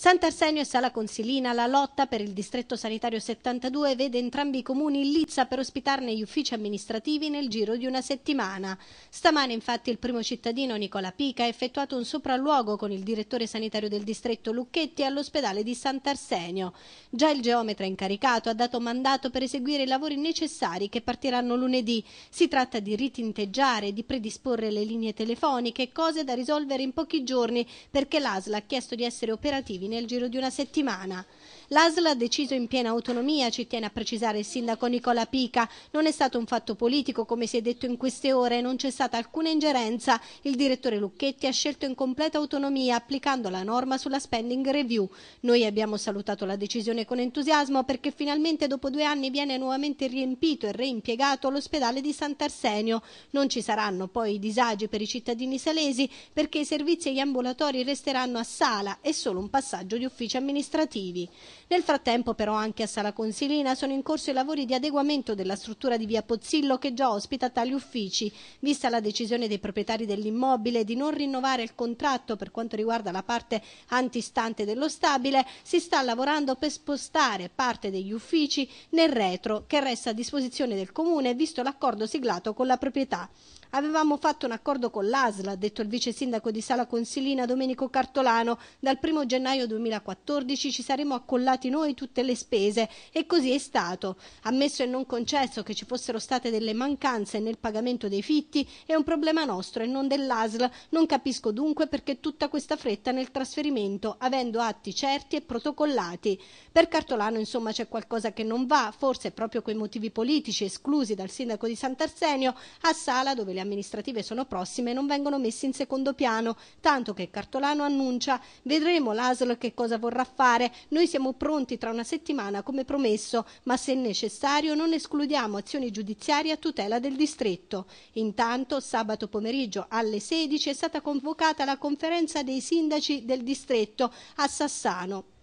Sant'Arsenio e Sala Consilina, la lotta per il distretto sanitario 72 vede entrambi i comuni in lizza per ospitarne gli uffici amministrativi nel giro di una settimana. Stamane infatti il primo cittadino Nicola Pica ha effettuato un sopralluogo con il direttore sanitario del distretto Lucchetti all'ospedale di Sant'Arsenio. Già il geometra incaricato ha dato mandato per eseguire i lavori necessari che partiranno lunedì. Si tratta di ritinteggiare, di predisporre le linee telefoniche, cose da risolvere in pochi giorni perché l'ASL ha chiesto di essere operativi nel giro di una settimana. L'ASL ha deciso in piena autonomia, ci tiene a precisare il sindaco Nicola Pica. Non è stato un fatto politico, come si è detto in queste ore, non c'è stata alcuna ingerenza. Il direttore Lucchetti ha scelto in completa autonomia, applicando la norma sulla spending review. Noi abbiamo salutato la decisione con entusiasmo perché finalmente dopo due anni viene nuovamente riempito e reimpiegato l'ospedale di Sant'Arsenio. Non ci saranno poi disagi per i cittadini salesi perché i servizi e gli ambulatori resteranno a sala e solo un passaggio passaggio di uffici amministrativi. Nel frattempo però anche a Sala Consilina sono in corso i lavori di adeguamento della struttura di via Pozzillo che già ospita tali uffici, vista la decisione dei proprietari dell'immobile di non rinnovare il contratto per quanto riguarda la parte antistante dello stabile, si sta lavorando per spostare parte degli uffici nel retro che resta a disposizione del comune visto l'accordo siglato con la proprietà. Avevamo fatto un accordo con l'ASL, ha detto il vice sindaco di Sala Consilina Domenico Cartolano. Dal 1 gennaio 2014 ci saremmo accollati noi tutte le spese e così è stato. Ammesso e non concesso che ci fossero state delle mancanze nel pagamento dei fitti è un problema nostro e non dell'ASL. Non capisco dunque perché tutta questa fretta nel trasferimento, avendo atti certi e protocollati. Per Cartolano insomma c'è qualcosa che non va, forse proprio quei motivi politici esclusi dal sindaco di Sant'Arsenio, a Sala dove le amministrative sono prossime non vengono messi in secondo piano, tanto che Cartolano annuncia vedremo l'ASL che cosa vorrà fare, noi siamo pronti tra una settimana come promesso, ma se necessario non escludiamo azioni giudiziarie a tutela del distretto. Intanto sabato pomeriggio alle 16 è stata convocata la conferenza dei sindaci del distretto a Sassano